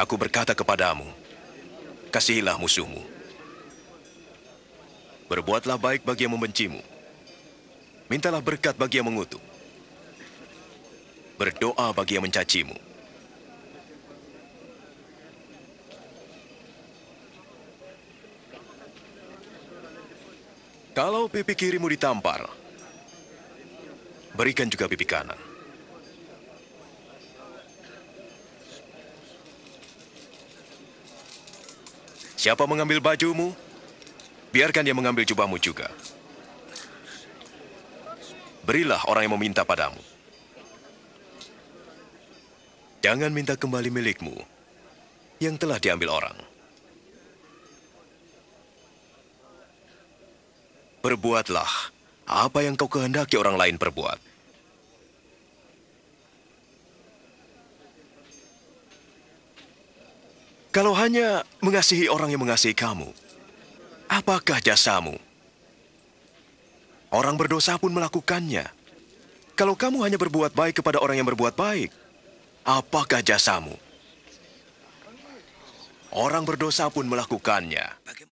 Aku berkata kepadamu, kasihilah musuhmu. Berbuatlah baik bagi yang membencimu. Mintalah berkat bagi yang mengutuk. Berdoa bagi yang mencacimu. Kalau pipi kirimu ditampar, berikan juga pipi kanan. Siapa mengambil bajumu? Biarkan dia mengambil jubahmu juga. Berilah orang yang meminta padamu. Jangan minta kembali milikmu yang telah diambil orang. Perbuatlah apa yang kau kehendaki orang lain perbuat. Kalau hanya mengasihi orang yang mengasihi kamu, apakah jasamu? Orang berdosa pun melakukannya. Kalau kamu hanya berbuat baik kepada orang yang berbuat baik, apakah jasamu? Orang berdosa pun melakukannya.